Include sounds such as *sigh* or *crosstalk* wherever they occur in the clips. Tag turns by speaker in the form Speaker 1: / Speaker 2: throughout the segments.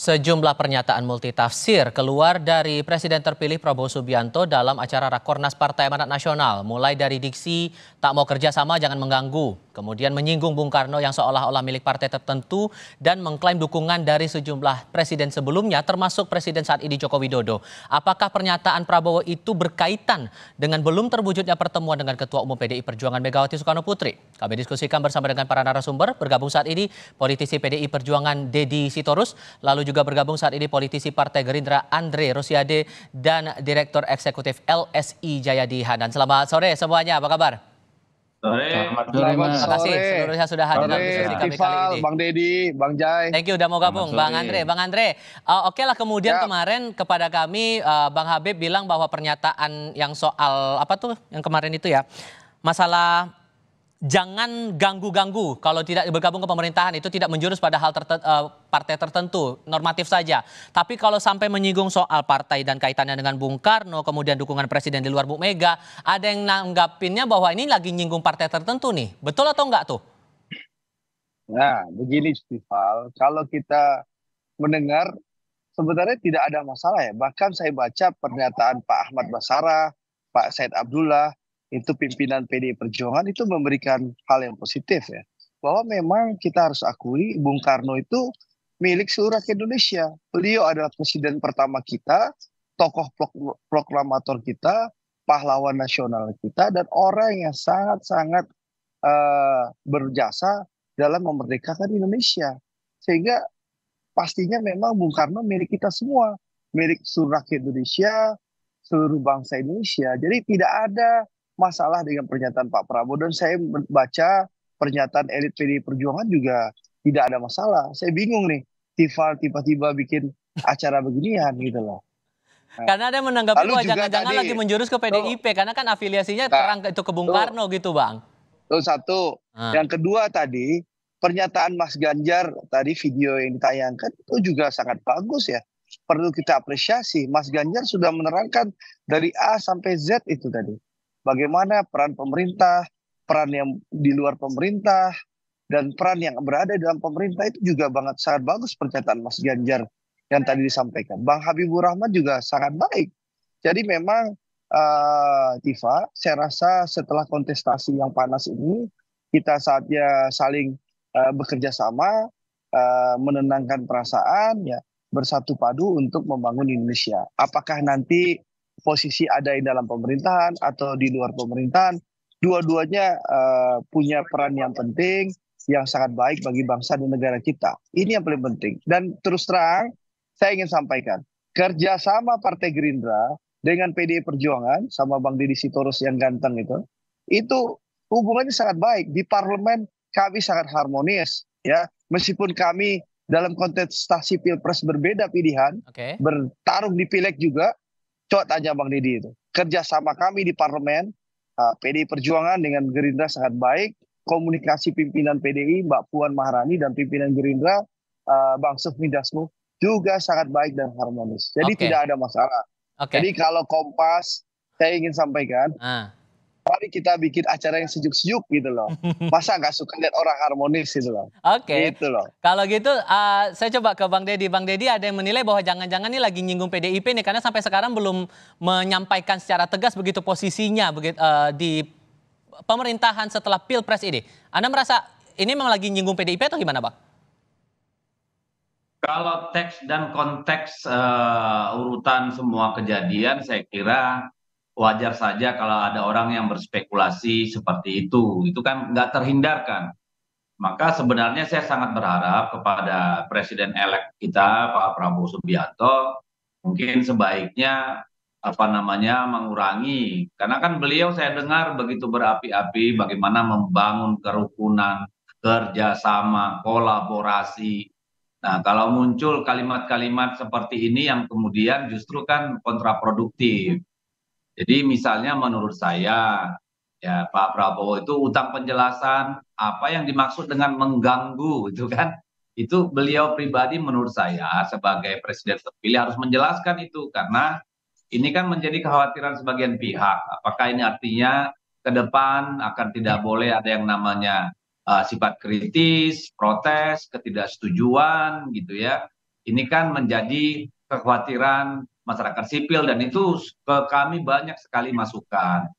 Speaker 1: Sejumlah pernyataan multitafsir keluar dari Presiden terpilih Prabowo Subianto dalam acara Rakornas Partai Amanat Nasional, mulai dari diksi tak mau kerja sama jangan mengganggu, Kemudian menyinggung Bung Karno yang seolah-olah milik partai tertentu dan mengklaim dukungan dari sejumlah presiden sebelumnya termasuk presiden saat ini Joko Widodo. Apakah pernyataan Prabowo itu berkaitan dengan belum terwujudnya pertemuan dengan Ketua Umum PDI Perjuangan Megawati Soekarno Putri? Kami diskusikan bersama dengan para narasumber. Bergabung saat ini politisi PDI Perjuangan Dedi Sitorus, lalu juga bergabung saat ini politisi Partai Gerindra Andre Rosiade dan Direktur Eksekutif LSI Jayadi Hanan. Selamat sore semuanya, apa kabar? Sore. Selamat, Terima kasih seluruhnya sudah hadir sore. dalam diskusi kami Tifal, kali ini. Bang Dedi, Bang Jai. Thank you udah mau gabung, Bang Andre. Bang Andre, uh, oke okay lah kemudian ya. kemarin kepada kami uh, Bang Habib bilang bahwa pernyataan yang soal apa tuh yang kemarin itu ya masalah jangan ganggu-ganggu kalau tidak bergabung ke pemerintahan itu tidak menjurus pada hal tertentu, eh, partai tertentu, normatif saja. Tapi kalau sampai menyinggung soal partai dan kaitannya dengan Bung Karno, kemudian dukungan presiden di luar Bu Mega, ada yang nanggapinnya bahwa ini lagi nyinggung partai tertentu nih. Betul atau enggak tuh?
Speaker 2: Nah, begini Stifal, kalau kita mendengar sebenarnya tidak ada masalah ya. Bahkan saya baca pernyataan Pak Ahmad Basara, Pak Said Abdullah, itu pimpinan PDI Perjuangan itu memberikan hal yang positif ya. Bahwa memang kita harus akui Bung Karno itu milik seluruh rakyat Indonesia. Beliau adalah presiden pertama kita, tokoh proklamator kita, pahlawan nasional kita dan orang yang sangat-sangat uh, berjasa dalam memerdekakan Indonesia. Sehingga pastinya memang Bung Karno milik kita semua, milik seluruh rakyat Indonesia, seluruh bangsa Indonesia. Jadi tidak ada masalah dengan pernyataan Pak Prabowo dan saya baca pernyataan elit PD Perjuangan juga tidak ada masalah. Saya bingung nih, Tifa tiba-tiba bikin acara beginian gitu loh.
Speaker 1: Nah. Karena ada menanggapi bahwa jangan-jangan lagi menjurus ke PDIP tuh, karena kan afiliasinya nah, terang itu ke Bung tuh, Karno gitu, Bang. Itu satu.
Speaker 2: Hmm. Yang kedua tadi pernyataan Mas Ganjar tadi video yang ditayangkan itu juga sangat bagus ya. Perlu kita apresiasi. Mas Ganjar sudah menerangkan dari A sampai Z itu tadi bagaimana peran pemerintah, peran yang di luar pemerintah, dan peran yang berada dalam pemerintah itu juga banget sangat bagus pernyataan Mas Ganjar yang tadi disampaikan. Bang Habibur Rahman juga sangat baik. Jadi memang uh, Tifa, saya rasa setelah kontestasi yang panas ini kita saatnya saling uh, bekerja sama, uh, menenangkan perasaan, ya bersatu padu untuk membangun Indonesia. Apakah nanti posisi ada di dalam pemerintahan atau di luar pemerintahan, dua-duanya uh, punya peran yang penting yang sangat baik bagi bangsa dan negara kita. Ini yang paling penting. Dan terus terang, saya ingin sampaikan, kerjasama Partai Gerindra dengan PDI Perjuangan, sama Bang Didi Sitorus yang ganteng itu, itu hubungannya sangat baik. Di parlemen kami sangat harmonis. ya Meskipun kami dalam kontestasi pilpres berbeda pilihan, okay. bertarung di pileg juga, Coba tanya Bang Didi itu. Kerjasama kami di parlemen, eh, PDI Perjuangan dengan Gerindra sangat baik. Komunikasi pimpinan PDI, Mbak Puan Maharani dan pimpinan Gerindra, eh, Bang Sufmi Dasmu, juga sangat baik dan harmonis. Jadi okay. tidak ada masalah. Okay. Jadi kalau Kompas, saya ingin sampaikan, ah mari kita bikin acara yang sejuk-sejuk gitu loh. *laughs* Masa nggak suka lihat orang harmonis gitu loh.
Speaker 1: Oke. Okay. Gitu loh. Kalau gitu uh, saya coba ke Bang Deddy. Bang Deddy ada yang menilai bahwa jangan-jangan ini lagi nyinggung PDIP nih karena sampai sekarang belum menyampaikan secara tegas begitu posisinya begitu uh, di pemerintahan setelah Pilpres ini. Anda merasa ini memang lagi nyinggung PDIP atau gimana Bang?
Speaker 3: Kalau teks dan konteks uh, urutan semua kejadian saya kira wajar saja kalau ada orang yang berspekulasi seperti itu. Itu kan nggak terhindarkan. Maka sebenarnya saya sangat berharap kepada Presiden elek kita Pak Prabowo Subianto mungkin sebaiknya apa namanya mengurangi karena kan beliau saya dengar begitu berapi-api bagaimana membangun kerukunan, kerjasama, kolaborasi. Nah, kalau muncul kalimat-kalimat seperti ini yang kemudian justru kan kontraproduktif. Jadi misalnya menurut saya ya Pak Prabowo itu utang penjelasan apa yang dimaksud dengan mengganggu itu kan itu beliau pribadi menurut saya sebagai presiden terpilih harus menjelaskan itu karena ini kan menjadi kekhawatiran sebagian pihak apakah ini artinya ke depan akan tidak boleh ada yang namanya uh, sifat kritis, protes, ketidaksetujuan gitu ya. Ini kan menjadi kekhawatiran masyarakat sipil dan itu ke kami banyak sekali masukan.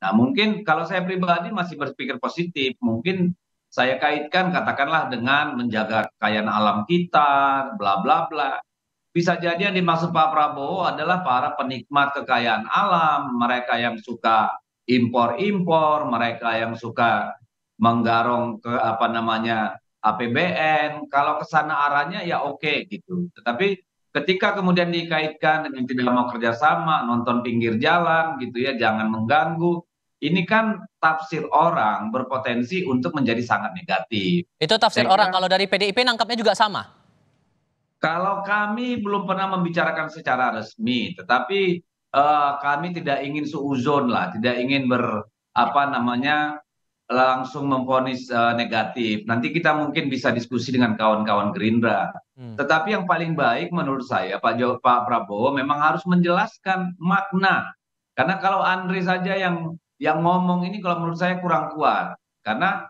Speaker 3: Nah mungkin kalau saya pribadi masih berpikir positif, mungkin saya kaitkan katakanlah dengan menjaga kekayaan alam kita, bla bla bla. Bisa jadi yang dimaksud Pak Prabowo adalah para penikmat kekayaan alam, mereka yang suka impor-impor, mereka yang suka menggarong ke apa namanya APBN. Kalau kesana arahnya ya oke gitu. Tetapi ketika kemudian dikaitkan dengan tidak mau kerjasama nonton pinggir jalan gitu ya jangan mengganggu ini kan tafsir orang berpotensi untuk menjadi sangat negatif. Itu tafsir Jadi, orang.
Speaker 1: kalau dari PDIP nangkapnya juga sama.
Speaker 3: Kalau kami belum pernah membicarakan secara resmi, tetapi uh, kami tidak ingin suuzon lah, tidak ingin ber apa namanya langsung memfonis uh, negatif. Nanti kita mungkin bisa diskusi dengan kawan-kawan Gerindra. Hmm. Tetapi yang paling baik menurut saya Pak jo Pak Prabowo memang harus menjelaskan makna. Karena kalau Andre saja yang yang ngomong ini kalau menurut saya kurang kuat. Karena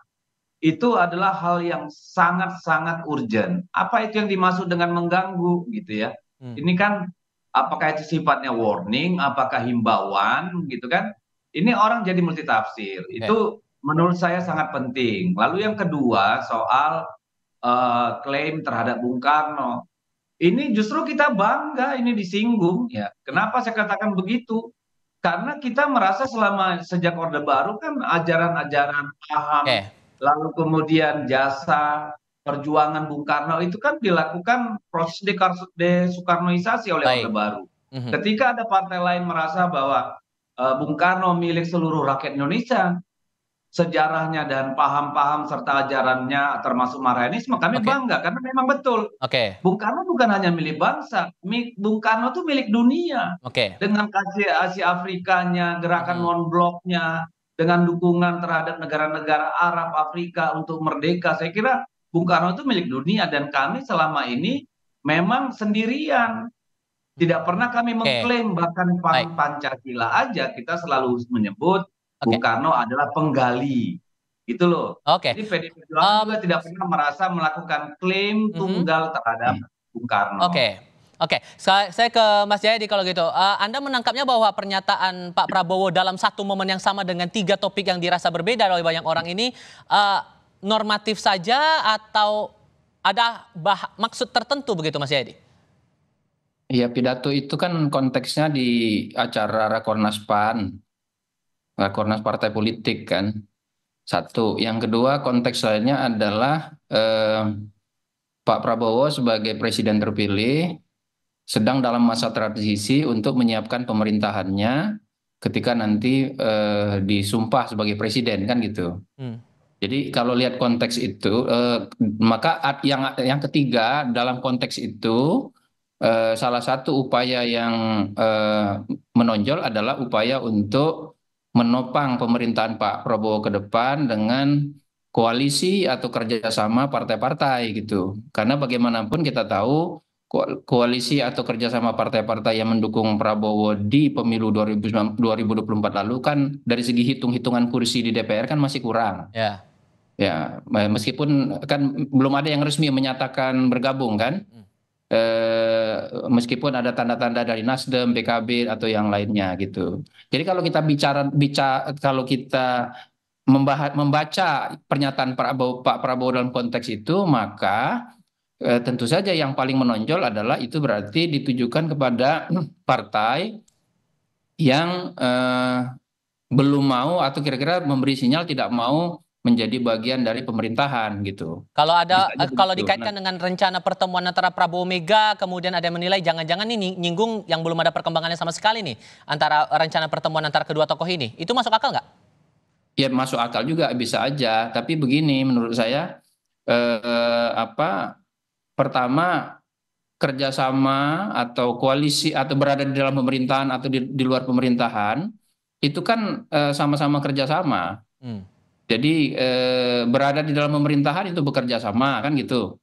Speaker 3: itu adalah hal yang sangat-sangat urgent. Apa itu yang dimaksud dengan mengganggu gitu ya? Hmm. Ini kan apakah itu sifatnya warning, apakah himbauan gitu kan? Ini orang jadi multitafsir. Okay. Itu eh menurut saya sangat penting. Lalu yang kedua soal uh, klaim terhadap Bung Karno. Ini justru kita bangga ini disinggung ya. Kenapa saya katakan begitu? Karena kita merasa selama sejak Orde Baru kan ajaran-ajaran paham, okay. lalu kemudian jasa perjuangan Bung Karno itu kan dilakukan proses desukarnoisasi oleh Baik. Orde Baru. Mhm. Ketika ada partai lain merasa bahwa eh, Bung Karno milik seluruh rakyat Indonesia, sejarahnya dan paham-paham serta ajarannya termasuk Marhaenisme kami okay. bangga karena memang betul. Oke. Okay. Bung Karno bukan hanya milik bangsa, Bung Karno itu milik dunia. Oke. Okay. Dengan kasih Asia Afrikanya, gerakan hmm. non bloknya, dengan dukungan terhadap negara-negara Arab Afrika untuk merdeka, saya kira Bung Karno itu milik dunia dan kami selama ini memang sendirian. Tidak pernah kami mengklaim okay. bahkan Pan Pancasila aja kita selalu menyebut okay. Bung Karno adalah penggali itu loh. Oke. Okay. Jadi PDI Perjuangan um, juga tidak pernah merasa melakukan klaim mhm. tunggal mm -hmm. terhadap Bung Karno. Oke. Okay.
Speaker 1: Oke, okay. saya, saya ke Mas Jayadi kalau gitu. Uh, anda menangkapnya bahwa pernyataan Pak Prabowo dalam satu momen yang sama dengan tiga topik yang dirasa berbeda oleh banyak orang ini uh, normatif saja atau ada bah maksud tertentu begitu Mas Jayadi?
Speaker 4: Iya, pidato itu kan konteksnya di acara Rakornas PAN rakornas partai politik kan satu yang kedua konteks lainnya adalah eh, Pak Prabowo sebagai presiden terpilih sedang dalam masa transisi untuk menyiapkan pemerintahannya ketika nanti eh, disumpah sebagai presiden kan gitu hmm. Jadi kalau lihat konteks itu, eh, maka yang yang ketiga dalam konteks itu eh, salah satu upaya yang eh, menonjol adalah upaya untuk menopang pemerintahan Pak Prabowo ke depan dengan koalisi atau kerjasama partai-partai gitu. Karena bagaimanapun kita tahu koalisi atau kerjasama partai-partai yang mendukung Prabowo di pemilu 2024 lalu kan dari segi hitung-hitungan kursi di DPR kan masih kurang. Ya. Ya, meskipun kan belum ada yang resmi menyatakan bergabung kan. Hmm. Eh, meskipun ada tanda-tanda dari Nasdem, PKB atau yang lainnya gitu. Jadi kalau kita bicara bicara kalau kita membahas, membaca pernyataan Prabowo, Pak Prabowo dalam konteks itu maka eh, tentu saja yang paling menonjol adalah itu berarti ditujukan kepada *clears throat* partai yang eh, belum mau atau kira-kira memberi sinyal tidak mau menjadi bagian dari pemerintahan gitu.
Speaker 1: Kalau ada kalau begitu. dikaitkan nah, dengan rencana pertemuan antara Prabowo Mega, kemudian ada yang menilai jangan-jangan ini nyinggung yang belum ada perkembangannya sama sekali nih antara rencana pertemuan antara kedua tokoh ini. Itu masuk akal nggak?
Speaker 4: Ya masuk akal juga bisa aja, tapi begini menurut saya eh, apa pertama kerjasama atau koalisi atau berada di dalam pemerintahan atau di, di luar pemerintahan itu kan eh, sama-sama eh, kerjasama. Hmm jadi eh, berada di dalam pemerintahan itu bekerja sama kan gitu.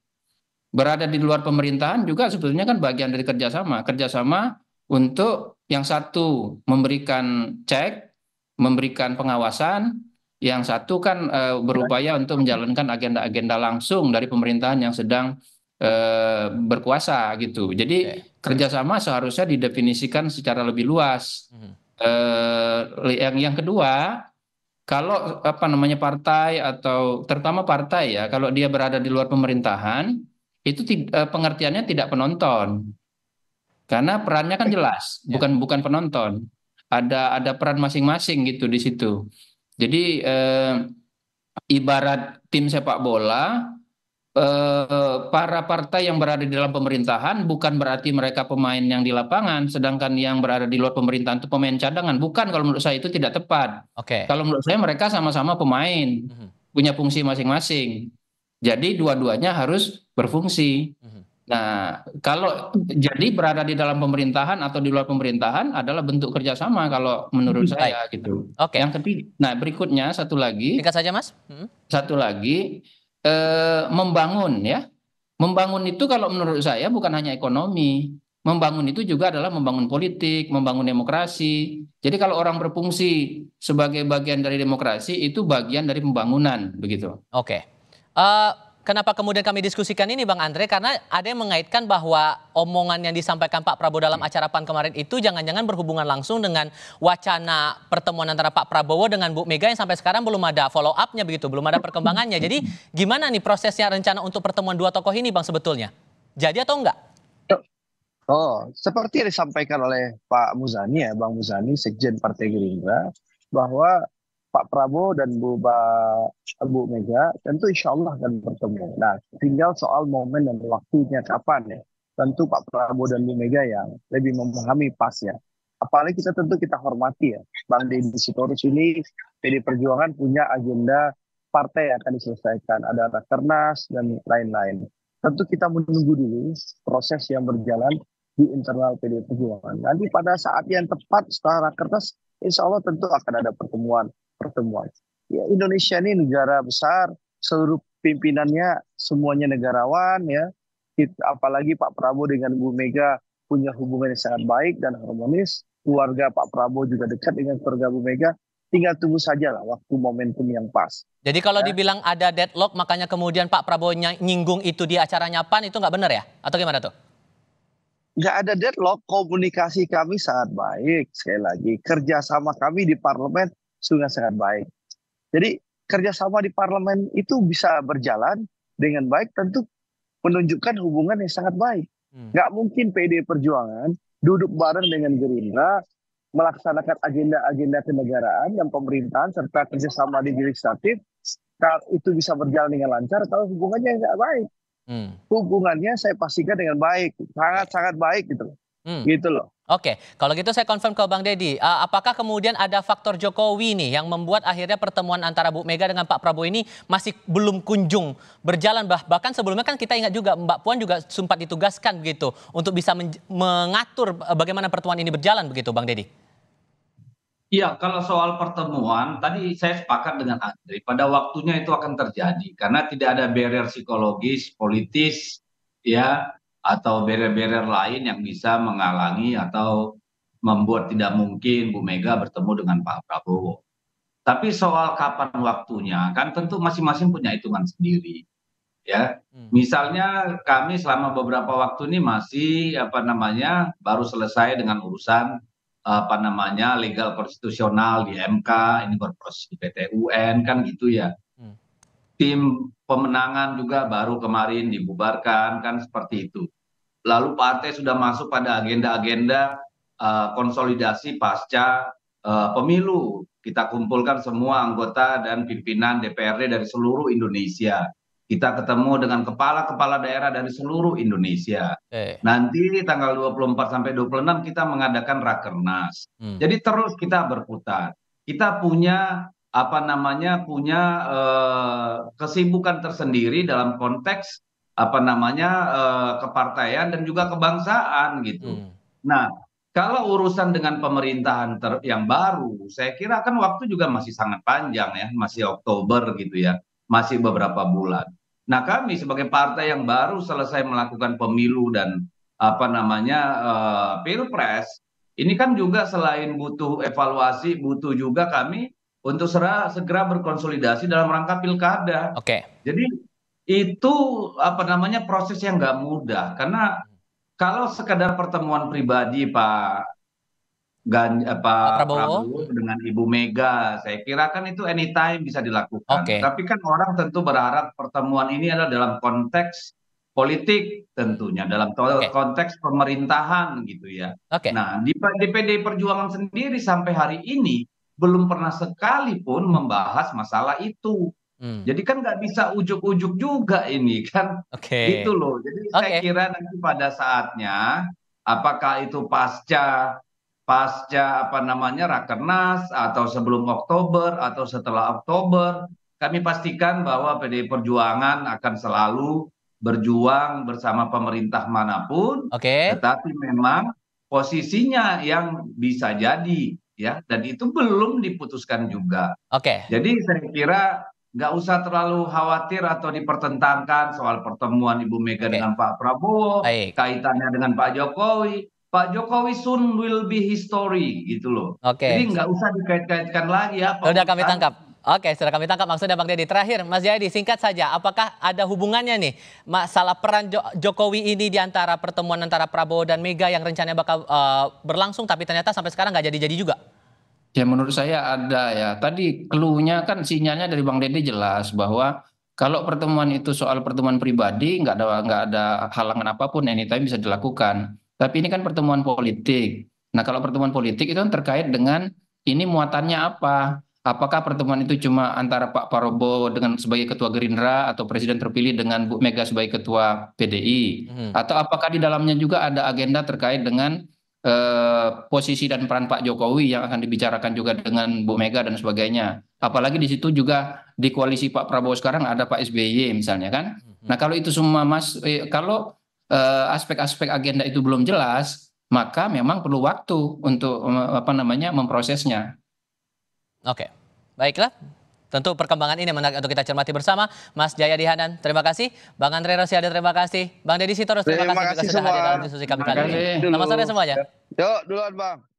Speaker 4: Berada di luar pemerintahan juga sebetulnya kan bagian dari kerjasama. Kerjasama untuk yang satu memberikan cek, memberikan pengawasan, yang satu kan eh, berupaya untuk menjalankan agenda-agenda langsung dari pemerintahan yang sedang eh, berkuasa gitu. Jadi kerjasama seharusnya didefinisikan secara lebih luas. Hmm. Eh, yang yang kedua kalau apa namanya partai atau terutama partai ya kalau dia berada di luar pemerintahan itu eh, pengertiannya tidak penonton karena perannya kan jelas ya. bukan bukan penonton ada ada peran masing-masing gitu di situ jadi eh, ibarat tim sepak bola Eh, para partai yang berada di dalam pemerintahan bukan berarti mereka pemain yang di lapangan, sedangkan yang berada di luar pemerintahan itu pemain cadangan. Bukan kalau menurut saya itu tidak tepat. Oke. Okay. Kalau menurut saya mereka sama-sama pemain, mm -hmm. punya fungsi masing-masing. Jadi dua-duanya harus berfungsi. Mm -hmm. Nah, kalau jadi berada di dalam pemerintahan atau di luar pemerintahan adalah bentuk kerjasama kalau menurut hmm, saya gitu. Oke. Okay. Yang ketiga, nah berikutnya satu lagi. Singkat saja mas. Hmm. Satu lagi e, membangun ya. Membangun itu kalau menurut saya bukan hanya ekonomi. Membangun itu juga adalah membangun politik, membangun demokrasi. Jadi kalau orang berfungsi sebagai bagian dari demokrasi itu bagian dari pembangunan begitu. Oke. Okay.
Speaker 1: Uh, eh, Kenapa kemudian kami diskusikan ini Bang Andre? Karena ada yang mengaitkan bahwa omongan yang disampaikan Pak Prabowo dalam acara PAN kemarin itu jangan-jangan berhubungan langsung dengan wacana pertemuan antara Pak Prabowo dengan Bu Mega yang sampai sekarang belum ada follow up-nya begitu, belum ada perkembangannya. Jadi gimana nih prosesnya rencana untuk pertemuan dua tokoh ini Bang sebetulnya? Jadi atau enggak?
Speaker 2: Oh, seperti yang disampaikan oleh Pak Muzani ya, Bang Muzani, Sekjen Partai Gerindra, bahwa Pak Prabowo dan Bu, ba, Bu Mega tentu insya Allah akan bertemu. Nah, tinggal soal momen dan waktunya kapan ya. Tentu Pak Prabowo dan Bu Mega yang lebih memahami pas ya. Apalagi kita tentu kita hormati ya. Bang Deddy Sitorus ini PD Perjuangan punya agenda partai yang akan diselesaikan. Ada Rakernas dan lain-lain. Tentu kita menunggu dulu proses yang berjalan di internal PD Perjuangan. Nanti pada saat yang tepat setelah Rakernas, insya Allah tentu akan ada pertemuan pertemuan. Ya, Indonesia ini negara besar, seluruh pimpinannya semuanya negarawan ya. Apalagi Pak Prabowo dengan Bu Mega punya hubungan yang sangat baik dan harmonis. Keluarga Pak Prabowo juga dekat dengan keluarga Bu Mega. Tinggal tunggu saja lah waktu momentum yang pas.
Speaker 1: Jadi kalau ya. dibilang ada deadlock, makanya kemudian Pak Prabowo nyinggung itu di acaranya PAN itu nggak benar ya? Atau gimana tuh?
Speaker 2: nggak ada deadlock, komunikasi kami sangat baik. Sekali lagi, kerjasama kami di parlemen sungai sangat baik. Jadi kerjasama di parlemen itu bisa berjalan dengan baik tentu menunjukkan hubungan yang sangat baik. Hmm. mungkin PD Perjuangan duduk bareng dengan Gerindra melaksanakan agenda-agenda kenegaraan dan pemerintahan serta kerjasama di legislatif itu bisa berjalan dengan lancar kalau hubungannya nggak baik. Hmm. Hubungannya saya pastikan dengan baik, sangat-sangat baik gitu. Hmm. Gitu loh.
Speaker 1: Oke, kalau gitu saya confirm ke Bang Deddy. Uh, apakah kemudian ada faktor Jokowi nih yang membuat akhirnya pertemuan antara Bu Mega dengan Pak Prabowo ini masih belum kunjung berjalan? Bah bahkan sebelumnya kan kita ingat juga Mbak Puan juga sempat ditugaskan begitu untuk bisa mengatur eh, bagaimana pertemuan ini berjalan begitu, Bang Deddy.
Speaker 3: Iya, kalau soal pertemuan tadi saya sepakat dengan Andri. Pada waktunya itu akan terjadi karena tidak ada barrier psikologis, politis, ya atau barrier-barrier lain yang bisa menghalangi atau membuat tidak mungkin Bu Mega bertemu dengan Pak Prabowo. Tapi soal kapan waktunya kan tentu masing-masing punya hitungan
Speaker 2: sendiri.
Speaker 3: Ya. Hmm. Misalnya kami selama beberapa waktu ini masih apa namanya baru selesai dengan urusan apa namanya legal konstitusional di MK, ini berproses di PT UN kan gitu ya. Hmm. Tim pemenangan juga baru kemarin dibubarkan kan seperti itu lalu partai sudah masuk pada agenda-agenda uh, konsolidasi pasca uh, pemilu. Kita kumpulkan semua anggota dan pimpinan DPRD dari seluruh Indonesia. Kita ketemu dengan kepala-kepala daerah dari seluruh Indonesia. Eh. Nanti tanggal 24 sampai 26 kita mengadakan rakernas. Hmm. Jadi terus kita berputar. Kita punya apa namanya punya uh, kesibukan tersendiri dalam konteks apa namanya eh, kepartaian dan juga kebangsaan gitu. Hmm. Nah, kalau urusan dengan pemerintahan ter yang baru, saya kira kan waktu juga masih sangat panjang ya, masih Oktober gitu ya, masih beberapa bulan. Nah, kami sebagai partai yang baru selesai melakukan pemilu dan apa namanya uh, pilpres, ini kan juga selain butuh evaluasi, butuh juga kami untuk segera, segera berkonsolidasi dalam rangka pilkada. Oke. Okay. Jadi itu apa namanya proses yang nggak mudah karena kalau sekadar pertemuan pribadi Pak Gan eh, Pak, Pak Prabowo. Prabowo dengan Ibu Mega, saya kira kan itu anytime bisa dilakukan. Okay. Tapi kan orang tentu berharap pertemuan ini adalah dalam konteks politik tentunya dalam okay. konteks pemerintahan gitu ya. Okay. Nah di, di PD Perjuangan sendiri sampai hari ini belum pernah sekalipun membahas masalah itu. Hmm. Jadi kan nggak bisa ujuk-ujuk juga ini kan,
Speaker 1: okay. gitu loh.
Speaker 3: Jadi okay. saya kira nanti pada saatnya, apakah itu pasca pasca apa namanya rakernas atau sebelum Oktober atau setelah Oktober, kami pastikan bahwa PDI Perjuangan akan selalu berjuang bersama pemerintah manapun. Okay. Tetapi memang posisinya yang bisa jadi ya, dan itu belum diputuskan juga.
Speaker 1: Oke. Okay. Jadi
Speaker 3: saya kira nggak usah terlalu khawatir atau dipertentangkan soal pertemuan Ibu Mega okay. dengan Pak Prabowo, Baik. kaitannya dengan Pak Jokowi. Pak Jokowi soon will be history gitu loh. Okay. Jadi nggak usah dikait-kaitkan lagi ya. Sudah kami tangkap.
Speaker 1: Oke, sudah kami tangkap maksudnya Bang Deddy. Terakhir, Mas Jayadi, singkat saja, apakah ada hubungannya nih masalah peran Jokowi ini di antara pertemuan antara Prabowo dan Mega yang rencananya bakal uh, berlangsung, tapi ternyata sampai sekarang nggak jadi-jadi juga? Ya
Speaker 4: menurut saya ada ya. Tadi keluhnya kan sinyalnya dari Bang Dede jelas bahwa kalau pertemuan itu soal pertemuan pribadi nggak ada nggak ada halangan apapun ini tapi bisa dilakukan. Tapi ini kan pertemuan politik. Nah kalau pertemuan politik itu kan terkait dengan ini muatannya apa? Apakah pertemuan itu cuma antara Pak Prabowo dengan sebagai ketua Gerindra atau presiden terpilih dengan Bu Mega sebagai ketua PDI? Hmm. Atau apakah di dalamnya juga ada agenda terkait dengan Eh, posisi dan peran Pak Jokowi yang akan dibicarakan juga dengan Bu Mega dan sebagainya. Apalagi di situ juga di koalisi Pak Prabowo sekarang ada Pak SBY misalnya kan. Nah kalau itu semua mas, eh, kalau eh, aspek-aspek eh, agenda itu belum jelas, maka memang perlu waktu untuk eh, apa namanya memprosesnya.
Speaker 1: Oke, baiklah. Tentu perkembangan ini menarik untuk kita cermati bersama. Mas Jaya Dihanan, terima kasih. Bang Andre Rosiade, terima kasih. Bang Deddy Sitorus, terima, terima kasih, kasih juga sudah hadir dalam diskusi kami kali ini. Selamat sore semuanya.
Speaker 3: Yuk, duluan Bang.